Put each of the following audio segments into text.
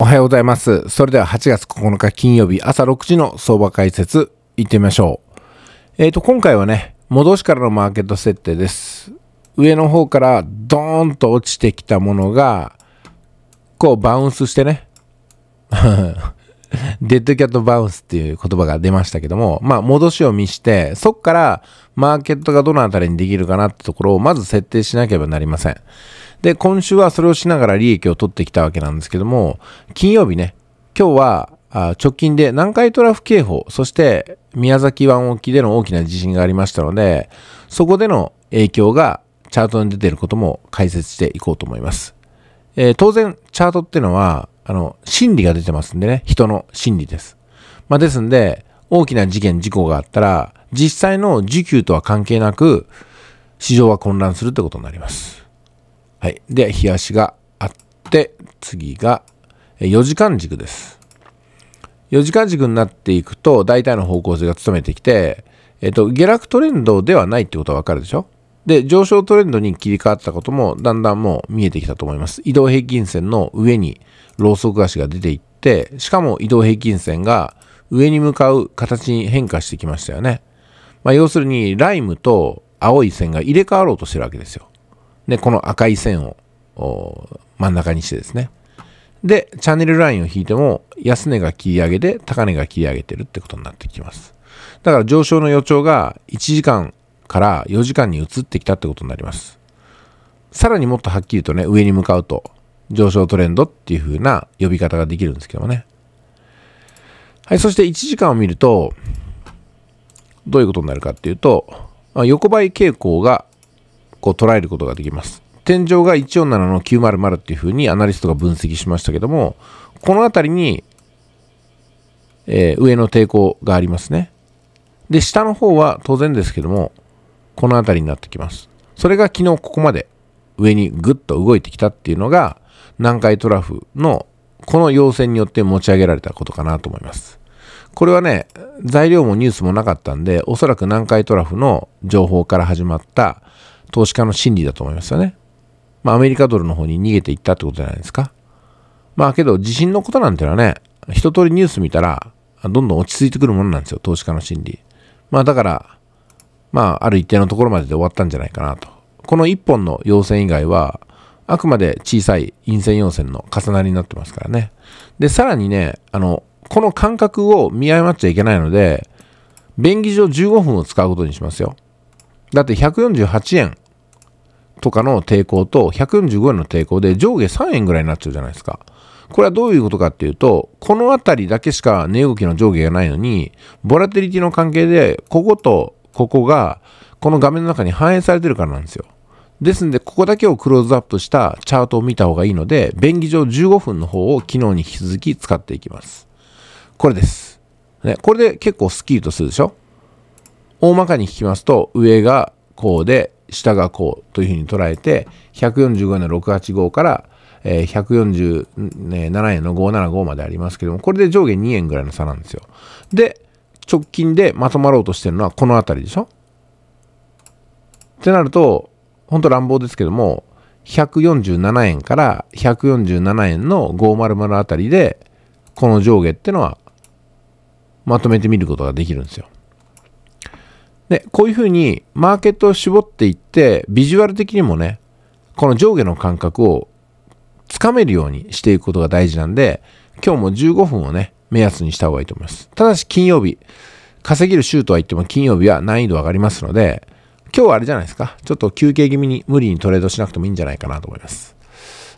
おはようございます。それでは8月9日金曜日朝6時の相場解説いってみましょう。えっ、ー、と、今回はね、戻しからのマーケット設定です。上の方からドーンと落ちてきたものが、こうバウンスしてね、デッドキャットバウンスっていう言葉が出ましたけども、まあ戻しを見して、そっからマーケットがどのあたりにできるかなってところをまず設定しなければなりません。で、今週はそれをしながら利益を取ってきたわけなんですけども、金曜日ね、今日は直近で南海トラフ警報、そして宮崎湾沖での大きな地震がありましたので、そこでの影響がチャートに出ていることも解説していこうと思います。えー、当然、チャートっていうのは、あの、心理が出てますんでね、人の心理です。まあ、ですんで、大きな事件、事故があったら、実際の需給とは関係なく、市場は混乱するってことになります。はい。で、日足があって、次が4時間軸です。4時間軸になっていくと、大体の方向性が務めてきて、えっと、下落トレンドではないってことはわかるでしょで、上昇トレンドに切り替わったことも、だんだんもう見えてきたと思います。移動平均線の上にローソク足が出ていって、しかも移動平均線が上に向かう形に変化してきましたよね。まあ、要するに、ライムと青い線が入れ替わろうとしてるわけですよ。で、この赤い線を真ん中にしてですね。で、チャンネルラインを引いても、安値が切り上げで、高値が切り上げてるってことになってきます。だから上昇の予兆が1時間から4時間に移ってきたってことになります。さらにもっとはっきりとね、上に向かうと、上昇トレンドっていう風な呼び方ができるんですけどもね。はい、そして1時間を見ると、どういうことになるかっていうと、横ばい傾向がこう捉えることができます。天井が147の900っていうふうにアナリストが分析しましたけども、この辺りに、えー、上の抵抗がありますね。で、下の方は当然ですけども、この辺りになってきます。それが昨日ここまで上にぐっと動いてきたっていうのが、南海トラフのこの要線によって持ち上げられたことかなと思います。これはね、材料もニュースもなかったんで、おそらく南海トラフの情報から始まった投資家の心理だと思いますよね。まあ、アメリカドルの方に逃げていったってことじゃないですか。まあ、けど、地震のことなんてのはね、一通りニュース見たら、どんどん落ち着いてくるものなんですよ、投資家の心理。まあ、だから、まあ、ある一定のところまでで終わったんじゃないかなと。この一本の要線以外は、あくまで小さい陰線要線の重なりになってますからね。で、さらにね、あの、この間隔を見誤っちゃいけないので、便宜上15分を使うことにしますよ。だって148円とかの抵抗と145円の抵抗で上下3円ぐらいになっちゃうじゃないですか。これはどういうことかっていうと、この辺りだけしか値動きの上下がないのに、ボラテリティの関係で、こことここが、この画面の中に反映されてるからなんですよ。ですんで、ここだけをクローズアップしたチャートを見た方がいいので、便宜上15分の方を昨日に引き続き使っていきます。これです。ね、これで結構スッキリとするでしょ大まかに引きますと、上がこうで、下がこうというふうに捉えて145円の685から147円の575までありますけどもこれで上下2円ぐらいの差なんですよで直近でまとまろうとしてるのはこの辺りでしょってなるとほんと乱暴ですけども147円から147円の500あたりでこの上下ってのはまとめてみることができるんですよで、こういうふうにマーケットを絞っていって、ビジュアル的にもね、この上下の感覚をつかめるようにしていくことが大事なんで、今日も15分をね、目安にした方がいいと思います。ただし金曜日、稼げる週とは言っても金曜日は難易度上がりますので、今日はあれじゃないですか。ちょっと休憩気味に無理にトレードしなくてもいいんじゃないかなと思います。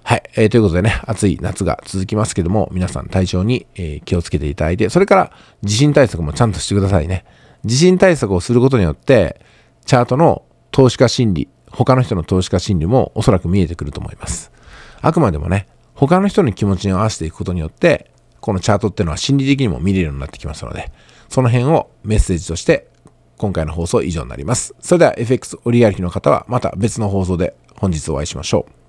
はい。えー、ということでね、暑い夏が続きますけども、皆さん対象に、えー、気をつけていただいて、それから地震対策もちゃんとしてくださいね。地震対策をすることによってチャートの投資家心理他の人の投資家心理もおそらく見えてくると思いますあくまでもね他の人の気持ちに合わせていくことによってこのチャートっていうのは心理的にも見れるようになってきますのでその辺をメッセージとして今回の放送以上になりますそれでは FX 折り歩きの方はまた別の放送で本日お会いしましょう